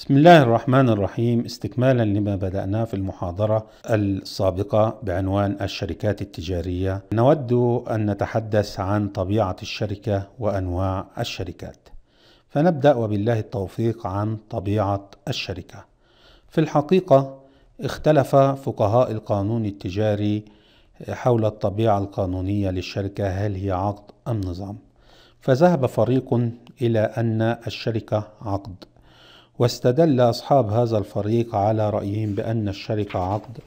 بسم الله الرحمن الرحيم استكمالا لما بدأناه في المحاضرة السابقة بعنوان الشركات التجارية نود أن نتحدث عن طبيعة الشركة وأنواع الشركات فنبدأ وبالله التوفيق عن طبيعة الشركة في الحقيقة اختلف فقهاء القانون التجاري حول الطبيعة القانونية للشركة هل هي عقد أم نظام فذهب فريق إلى أن الشركة عقد واستدل أصحاب هذا الفريق على رأيهم بأن الشركة عقد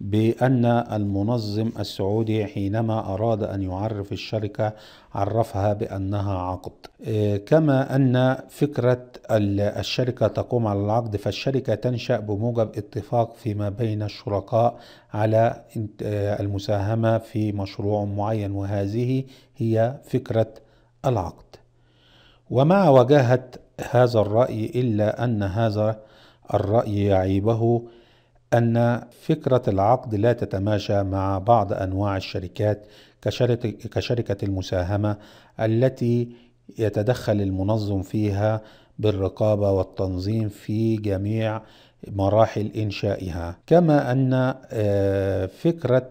بأن المنظم السعودي حينما أراد أن يعرف الشركة عرفها بأنها عقد إيه، كما أن فكرة الشركة تقوم على العقد فالشركة تنشأ بموجب اتفاق فيما بين الشركاء على إيه، المساهمة في مشروع معين وهذه هي فكرة العقد ومع وجاهة هذا الرأي إلا أن هذا الرأي يعيبه أن فكرة العقد لا تتماشى مع بعض أنواع الشركات كشركة المساهمة التي يتدخل المنظم فيها بالرقابة والتنظيم في جميع مراحل إنشائها كما أن آه، فكرة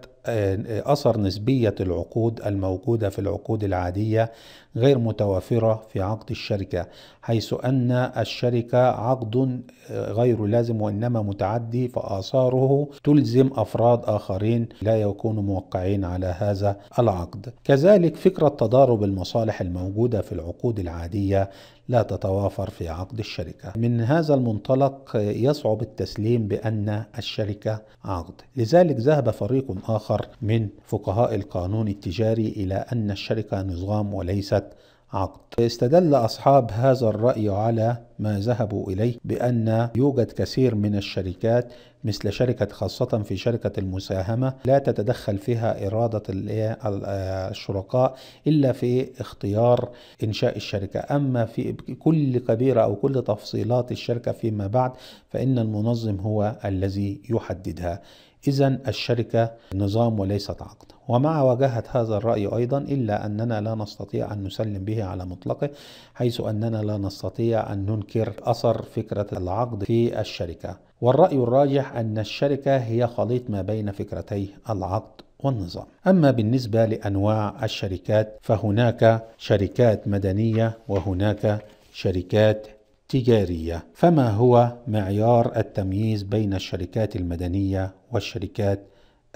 أثر نسبية العقود الموجودة في العقود العادية غير متوافرة في عقد الشركة حيث أن الشركة عقد آه، غير لازم وإنما متعدي فآثاره تلزم أفراد آخرين لا يكونوا موقعين على هذا العقد كذلك فكرة تضارب المصالح الموجودة في العقود العادية لا تتوافر في عقد الشركة من هذا المنطلق آه، يصعب التسليم بأن الشركة عقد لذلك ذهب فريق آخر آخر من فقهاء القانون التجاري إلى أن الشركة نظام وليست عقد استدل أصحاب هذا الرأي على ما ذهبوا إليه بأن يوجد كثير من الشركات مثل شركة خاصة في شركة المساهمة لا تتدخل فيها إرادة الشركاء إلا في اختيار إنشاء الشركة أما في كل كبيرة أو كل تفصيلات الشركة فيما بعد فإن المنظم هو الذي يحددها إذا الشركة نظام وليست عقد ومع واجهة هذا الرأي أيضا إلا أننا لا نستطيع أن نسلم به على مطلقه حيث أننا لا نستطيع أن ننكر أثر فكرة العقد في الشركة والرأي الراجح أن الشركة هي خليط ما بين فكرتي العقد والنظام أما بالنسبة لأنواع الشركات فهناك شركات مدنية وهناك شركات تجارية فما هو معيار التمييز بين الشركات المدنية والشركات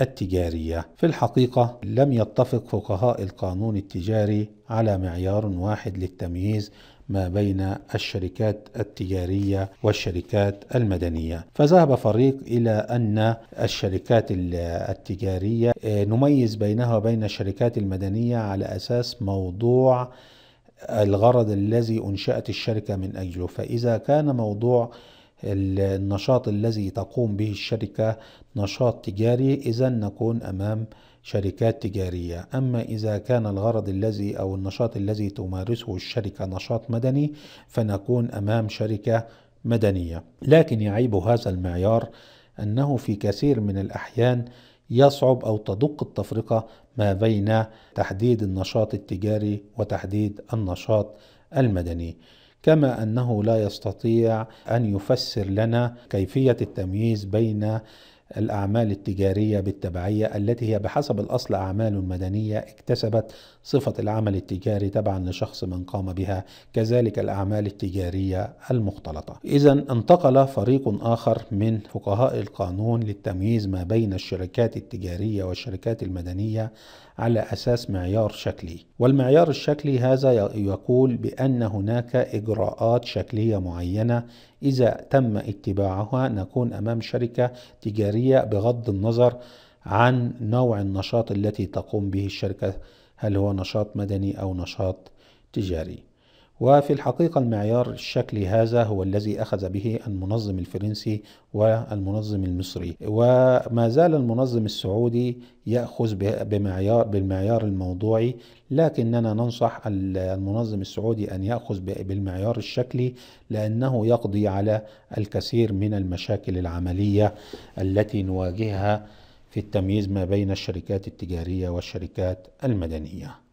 التجارية في الحقيقة لم يتفق فقهاء القانون التجاري على معيار واحد للتمييز ما بين الشركات التجارية والشركات المدنية فذهب فريق إلى أن الشركات التجارية آه، نميز بينها وبين الشركات المدنية على أساس موضوع الغرض الذي أنشأت الشركة من أجله فإذا كان موضوع النشاط الذي تقوم به الشركة نشاط تجاري إذا نكون أمام شركات تجارية أما إذا كان الغرض الذي أو النشاط الذي تمارسه الشركة نشاط مدني فنكون أمام شركة مدنية لكن يعيب هذا المعيار أنه في كثير من الأحيان يصعب أو تدق التفرقة ما بين تحديد النشاط التجاري وتحديد النشاط المدني كما أنه لا يستطيع أن يفسر لنا كيفية التمييز بين الأعمال التجارية بالتبعية التي هي بحسب الأصل أعمال مدنية اكتسبت صفة العمل التجاري تبعا لشخص من قام بها كذلك الأعمال التجارية المختلطة إذا انتقل فريق آخر من فقهاء القانون للتمييز ما بين الشركات التجارية والشركات المدنية على أساس معيار شكلي والمعيار الشكلي هذا يقول بأن هناك إجراءات شكلية معينة إذا تم اتباعها نكون أمام شركة تجارية بغض النظر عن نوع النشاط التي تقوم به الشركة هل هو نشاط مدني أو نشاط تجاري وفي الحقيقة المعيار الشكلي هذا هو الذي أخذ به المنظم الفرنسي والمنظم المصري وما زال المنظم السعودي يأخذ بمعيار بالمعيار الموضوعي لكننا ننصح المنظم السعودي أن يأخذ بالمعيار الشكلي لأنه يقضي على الكثير من المشاكل العملية التي نواجهها في التمييز ما بين الشركات التجارية والشركات المدنية